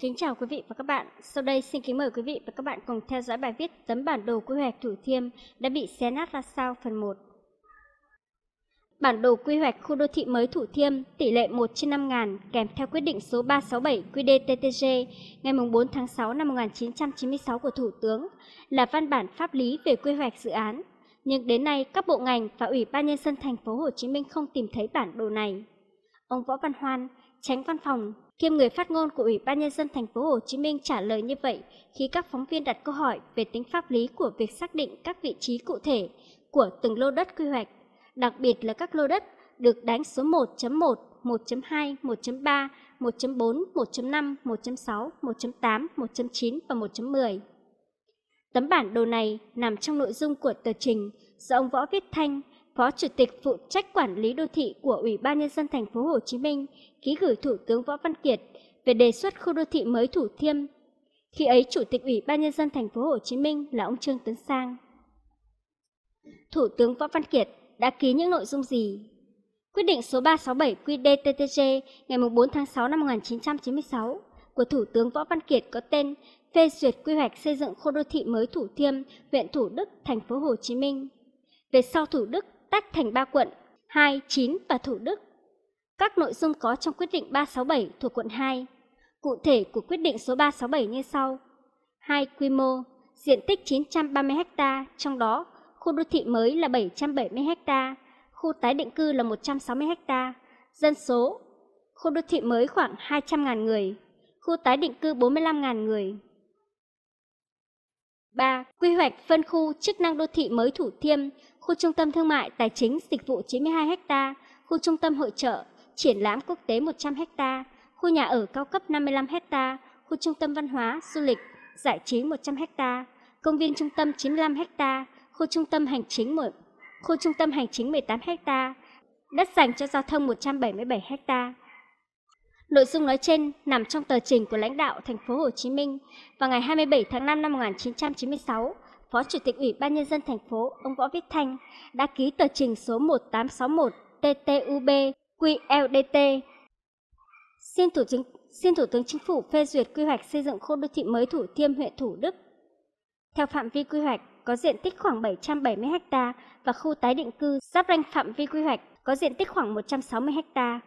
kính chào quý vị và các bạn. Sau đây xin kính mời quý vị và các bạn cùng theo dõi bài viết tấm bản đồ quy hoạch Thủ Thiêm đã bị xé nát ra sao phần 1. Bản đồ quy hoạch khu đô thị mới Thủ Thiêm tỷ lệ 1 trên 5 ngàn kèm theo quyết định số 367 QĐ-TTG ngày 4 tháng 6 năm 1996 của Thủ tướng là văn bản pháp lý về quy hoạch dự án. Nhưng đến nay các bộ ngành và Ủy ban Nhân dân thành phố Hồ Chí Minh không tìm thấy bản đồ này. Ông Võ Văn Hoan, tránh văn phòng kiêm người phát ngôn của Ủy ban nhân dân thành phố Hồ Chí Minh trả lời như vậy khi các phóng viên đặt câu hỏi về tính pháp lý của việc xác định các vị trí cụ thể của từng lô đất quy hoạch, đặc biệt là các lô đất được đánh số 1.1, 1.2, 1.3, 1.4, 1.5, 1.6, và 1.10. Tấm bản đồ này nằm trong nội dung của tờ trình do ông Võ Viết Thanh, Phó Chủ tịch phụ trách quản lý đô thị của Ủy ban nhân dân thành phố Hồ Chí Minh ký gửi Thủ tướng Võ Văn Kiệt về đề xuất khu đô thị mới Thủ Thiêm. Khi ấy Chủ tịch Ủy ban nhân dân thành phố Hồ Chí Minh là ông Trương Tấn Sang. Thủ tướng Võ Văn Kiệt đã ký những nội dung gì? Quyết định số 367 QĐ-TTG ngày 4 tháng 6 năm 1996 của Thủ tướng Võ Văn Kiệt có tên phê duyệt quy hoạch xây dựng khu đô thị mới Thủ Thiêm, huyện Thủ Đức, thành phố Hồ Chí Minh. Về sau Thủ Đức tách thành 3 quận 2, 9 và Thủ Đức. Các nội dung có trong quyết định 367 thuộc quận 2. Cụ thể của quyết định số 367 như sau. 2. Quy mô, diện tích 930 ha, trong đó khu đô thị mới là 770 ha, khu tái định cư là 160 ha, dân số, khu đô thị mới khoảng 200.000 người, khu tái định cư 45.000 người. 3. Quy hoạch phân khu chức năng đô thị mới Thủ Thiêm, khu trung tâm thương mại tài chính dịch vụ 92 ha, khu trung tâm hội trợ, triển lãm quốc tế 100 ha, khu nhà ở cao cấp 55 ha, khu trung tâm văn hóa, du lịch, giải trí 100 ha, công viên trung tâm 95 ha, khu trung tâm hành chính 1, khu trung tâm hành chính 18 ha, đất dành cho giao thông 177 ha. Nội dung nói trên nằm trong tờ trình của lãnh đạo thành phố Hồ Chí Minh vào ngày 27 tháng 5 năm 1996, Phó Chủ tịch Ủy ban nhân dân thành phố ông Võ Viết Thanh đã ký tờ trình số 1861 TTUB QLDT. Xin Thủ tướng xin Thủ tướng Chính phủ phê duyệt quy hoạch xây dựng khu đô thị mới Thủ Thiêm huyện Thủ Đức. Theo phạm vi quy hoạch có diện tích khoảng 770 ha và khu tái định cư giáp ranh phạm vi quy hoạch có diện tích khoảng 160 ha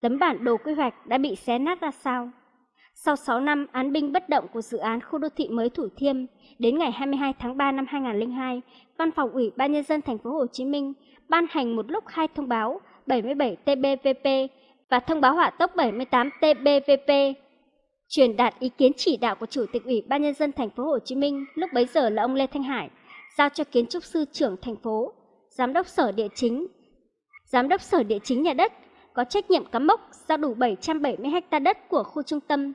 tấm bản đồ quy hoạch đã bị xé nát ra sao. Sau 6 năm án binh bất động của dự án khu đô thị mới Thủ Thiêm, đến ngày 22 tháng 3 năm 2002, Văn phòng Ủy ban nhân dân thành phố Hồ Chí Minh ban hành một lúc hai thông báo 77 TBVP và thông báo hỏa tốc 78 TBVP truyền đạt ý kiến chỉ đạo của Chủ tịch Ủy ban nhân dân thành phố Hồ Chí Minh, lúc bấy giờ là ông Lê Thanh Hải, giao cho kiến trúc sư trưởng thành phố, giám đốc sở địa chính, giám đốc sở địa chính nhà đất có trách nhiệm cắm mốc giao đủ 770 ha đất của khu trung tâm.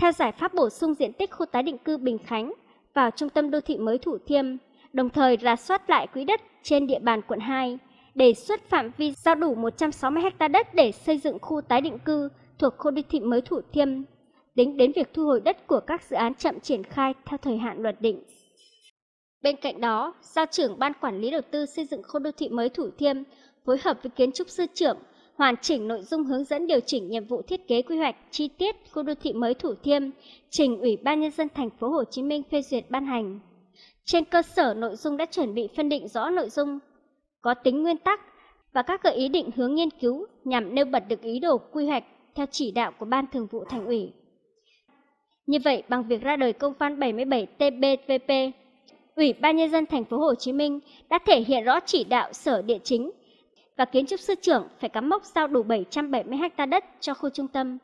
Theo giải pháp bổ sung diện tích khu tái định cư Bình Khánh vào trung tâm đô thị mới Thủ Thiêm, đồng thời rà soát lại quỹ đất trên địa bàn quận 2, đề xuất phạm vi giao đủ 160 ha đất để xây dựng khu tái định cư thuộc khu đô thị mới Thủ Thiêm, tính đến việc thu hồi đất của các dự án chậm triển khai theo thời hạn luật định. Bên cạnh đó, giao trưởng Ban Quản lý Đầu tư xây dựng khu đô thị mới Thủ Thiêm phối hợp với kiến trúc sư trưởng hoàn chỉnh nội dung hướng dẫn điều chỉnh nhiệm vụ thiết kế quy hoạch chi tiết khu đô thị mới Thủ Thiêm, trình Ủy ban nhân dân thành phố Hồ Chí Minh phê duyệt ban hành. Trên cơ sở nội dung đã chuẩn bị phân định rõ nội dung có tính nguyên tắc và các gợi ý định hướng nghiên cứu nhằm nêu bật được ý đồ quy hoạch theo chỉ đạo của Ban Thường vụ Thành ủy. Như vậy, bằng việc ra đời công văn 77 TBVP, Ủy ban nhân dân thành phố Hồ Chí Minh đã thể hiện rõ chỉ đạo Sở Địa chính và kiến trúc sư trưởng phải cắm mốc giao đủ 770 ha đất cho khu trung tâm.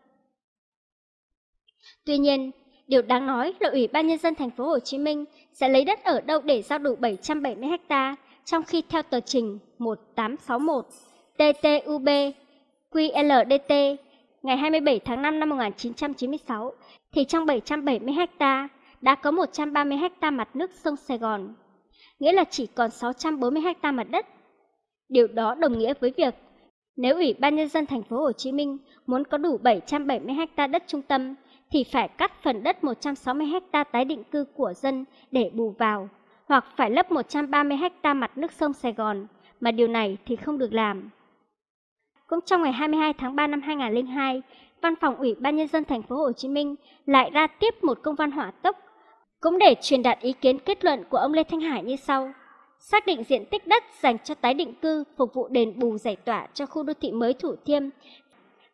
Tuy nhiên, điều đáng nói là Ủy ban nhân dân thành phố Hồ Chí Minh sẽ lấy đất ở đâu để giao đủ 770 ha, trong khi theo tờ trình 1861 TTUB QLDT ngày 27 tháng 5 năm 1996 thì trong 770 ha đã có 130 ha mặt nước sông Sài Gòn, nghĩa là chỉ còn 640 ha mặt đất Điều đó đồng nghĩa với việc nếu Ủy ban nhân dân thành phố Hồ Chí Minh muốn có đủ 770 ha đất trung tâm thì phải cắt phần đất 160 ha tái định cư của dân để bù vào hoặc phải lấp 130 ha mặt nước sông Sài Gòn mà điều này thì không được làm. Cũng trong ngày 22 tháng 3 năm 2002, Văn phòng Ủy ban nhân dân thành phố Hồ Chí Minh lại ra tiếp một công văn hỏa tốc cũng để truyền đạt ý kiến kết luận của ông Lê Thanh Hải như sau: xác định diện tích đất dành cho tái định cư phục vụ đền bù giải tỏa cho khu đô thị mới Thủ Thiêm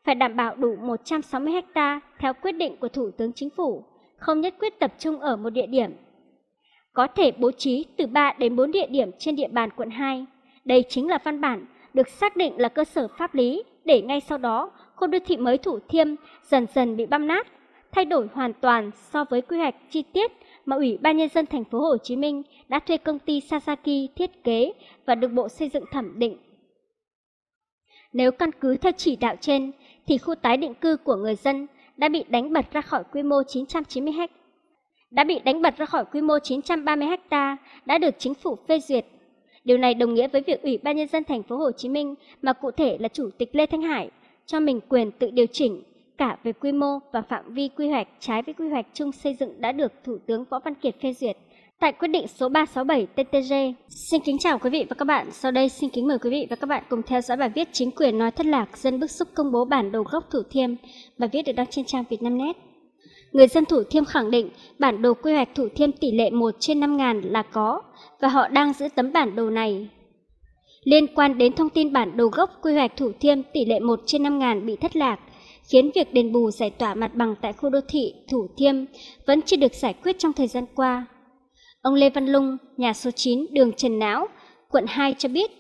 phải đảm bảo đủ 160 ha theo quyết định của Thủ tướng Chính phủ, không nhất quyết tập trung ở một địa điểm. Có thể bố trí từ 3 đến 4 địa điểm trên địa bàn quận 2. Đây chính là văn bản được xác định là cơ sở pháp lý để ngay sau đó khu đô thị mới Thủ Thiêm dần dần bị băm nát thay đổi hoàn toàn so với quy hoạch chi tiết mà Ủy ban nhân dân thành phố Hồ Chí Minh đã thuê công ty Sasaki thiết kế và được Bộ Xây dựng thẩm định. Nếu căn cứ theo chỉ đạo trên thì khu tái định cư của người dân đã bị đánh bật ra khỏi quy mô 990 ha đã bị đánh bật ra khỏi quy mô 930 ha đã được chính phủ phê duyệt. Điều này đồng nghĩa với việc Ủy ban nhân dân thành phố Hồ Chí Minh mà cụ thể là Chủ tịch Lê Thanh Hải cho mình quyền tự điều chỉnh cả về quy mô và phạm vi quy hoạch trái với quy hoạch chung xây dựng đã được Thủ tướng Võ Văn Kiệt phê duyệt tại quyết định số 367 TTG. Xin kính chào quý vị và các bạn. Sau đây xin kính mời quý vị và các bạn cùng theo dõi bài viết Chính quyền nói thất lạc, dân bức xúc công bố bản đồ gốc Thủ Thiêm. Bài viết được đăng trên trang Vietnamnet. Người dân Thủ Thiêm khẳng định bản đồ quy hoạch Thủ Thiêm tỷ lệ 1 trên 5.000 là có và họ đang giữ tấm bản đồ này. Liên quan đến thông tin bản đồ gốc quy hoạch Thủ Thiêm tỷ lệ 1 trên 5.000 bị thất lạc, khiến việc đền bù giải tỏa mặt bằng tại khu đô thị Thủ Thiêm vẫn chưa được giải quyết trong thời gian qua. Ông Lê Văn Lung, nhà số 9 đường Trần Não, quận 2 cho biết,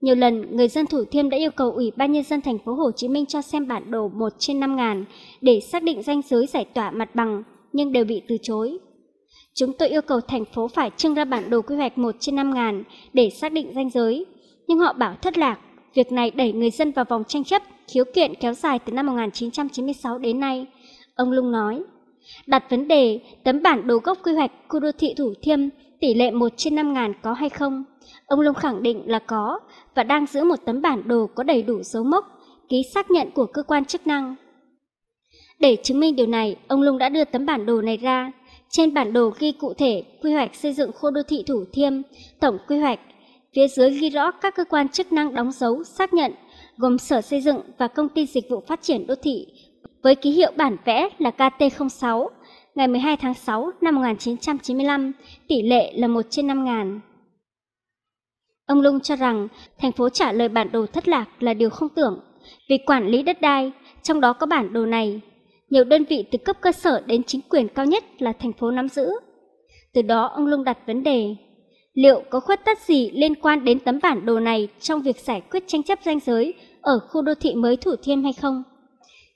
nhiều lần người dân Thủ Thiêm đã yêu cầu Ủy ban nhân dân thành phố Hồ Chí Minh cho xem bản đồ 1 trên 5 ngàn để xác định ranh giới giải tỏa mặt bằng nhưng đều bị từ chối. Chúng tôi yêu cầu thành phố phải trưng ra bản đồ quy hoạch 1 trên 5 ngàn để xác định ranh giới, nhưng họ bảo thất lạc, việc này đẩy người dân vào vòng tranh chấp khiếu kiện kéo dài từ năm 1996 đến nay. Ông Lung nói, đặt vấn đề tấm bản đồ gốc quy hoạch khu đô thị Thủ Thiêm tỷ lệ 1 trên 5 ngàn có hay không. Ông Lung khẳng định là có và đang giữ một tấm bản đồ có đầy đủ dấu mốc, ký xác nhận của cơ quan chức năng. Để chứng minh điều này, ông Lung đã đưa tấm bản đồ này ra. Trên bản đồ ghi cụ thể quy hoạch xây dựng khu đô thị Thủ Thiêm, tổng quy hoạch. Phía dưới ghi rõ các cơ quan chức năng đóng dấu xác nhận gồm Sở Xây dựng và Công ty Dịch vụ Phát triển Đô thị với ký hiệu bản vẽ là KT06 ngày 12 tháng 6 năm 1995, tỷ lệ là 1 trên 5 ngàn. Ông Lung cho rằng thành phố trả lời bản đồ thất lạc là điều không tưởng, vì quản lý đất đai, trong đó có bản đồ này. Nhiều đơn vị từ cấp cơ sở đến chính quyền cao nhất là thành phố nắm giữ. Từ đó ông Lung đặt vấn đề liệu có khuất tất gì liên quan đến tấm bản đồ này trong việc giải quyết tranh chấp danh giới ở khu đô thị mới Thủ Thiêm hay không?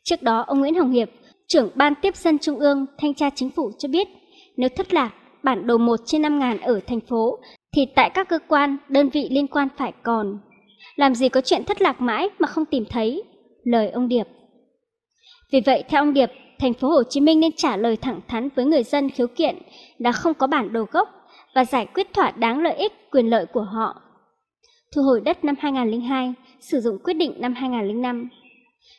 Trước đó, ông Nguyễn Hồng Hiệp, trưởng Ban Tiếp dân Trung ương, Thanh tra Chính phủ cho biết, nếu thất lạc bản đồ 1 trên 5 ngàn ở thành phố, thì tại các cơ quan, đơn vị liên quan phải còn. Làm gì có chuyện thất lạc mãi mà không tìm thấy, lời ông Điệp. Vì vậy, theo ông Điệp, thành phố Hồ Chí Minh nên trả lời thẳng thắn với người dân khiếu kiện đã không có bản đồ gốc và giải quyết thỏa đáng lợi ích quyền lợi của họ. Thu hồi đất năm 2002, sử dụng quyết định năm 2005.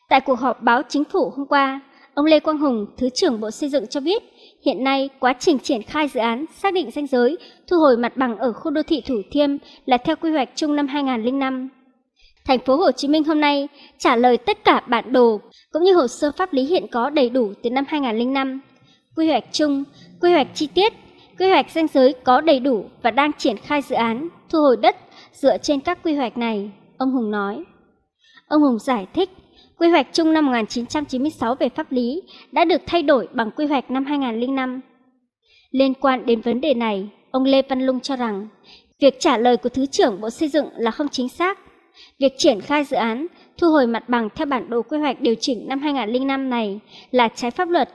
Tại cuộc họp báo chính phủ hôm qua, ông Lê Quang Hùng, Thứ trưởng Bộ Xây dựng cho biết, hiện nay quá trình triển khai dự án xác định danh giới thu hồi mặt bằng ở khu đô thị Thủ Thiêm là theo quy hoạch chung năm 2005. Thành phố Hồ Chí Minh hôm nay trả lời tất cả bản đồ cũng như hồ sơ pháp lý hiện có đầy đủ từ năm 2005, quy hoạch chung, quy hoạch chi tiết quy hoạch danh giới có đầy đủ và đang triển khai dự án thu hồi đất dựa trên các quy hoạch này, ông Hùng nói. Ông Hùng giải thích, quy hoạch chung năm 1996 về pháp lý đã được thay đổi bằng quy hoạch năm 2005. Liên quan đến vấn đề này, ông Lê Văn Lung cho rằng, việc trả lời của Thứ trưởng Bộ Xây dựng là không chính xác. Việc triển khai dự án thu hồi mặt bằng theo bản đồ quy hoạch điều chỉnh năm 2005 này là trái pháp luật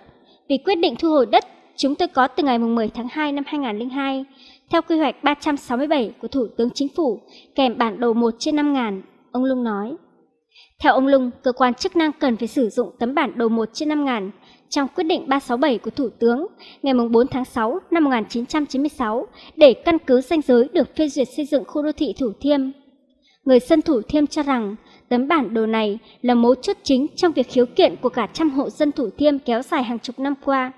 vì quyết định thu hồi đất chúng tôi có từ ngày 10 tháng 2 năm 2002, theo quy hoạch 367 của Thủ tướng Chính phủ kèm bản đồ 1 trên 5 ngàn ông Lung nói. Theo ông Lung, cơ quan chức năng cần phải sử dụng tấm bản đồ 1 trên 5 ngàn trong quyết định 367 của Thủ tướng ngày 4 tháng 6 năm 1996 để căn cứ danh giới được phê duyệt xây dựng khu đô thị Thủ Thiêm. Người dân Thủ Thiêm cho rằng tấm bản đồ này là mấu chốt chính trong việc khiếu kiện của cả trăm hộ dân Thủ Thiêm kéo dài hàng chục năm qua.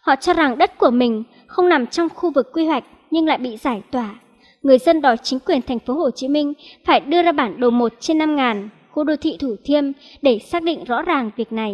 Họ cho rằng đất của mình không nằm trong khu vực quy hoạch nhưng lại bị giải tỏa. Người dân đòi chính quyền thành phố Hồ Chí Minh phải đưa ra bản đồ 1 trên 5 ngàn khu đô thị Thủ Thiêm để xác định rõ ràng việc này.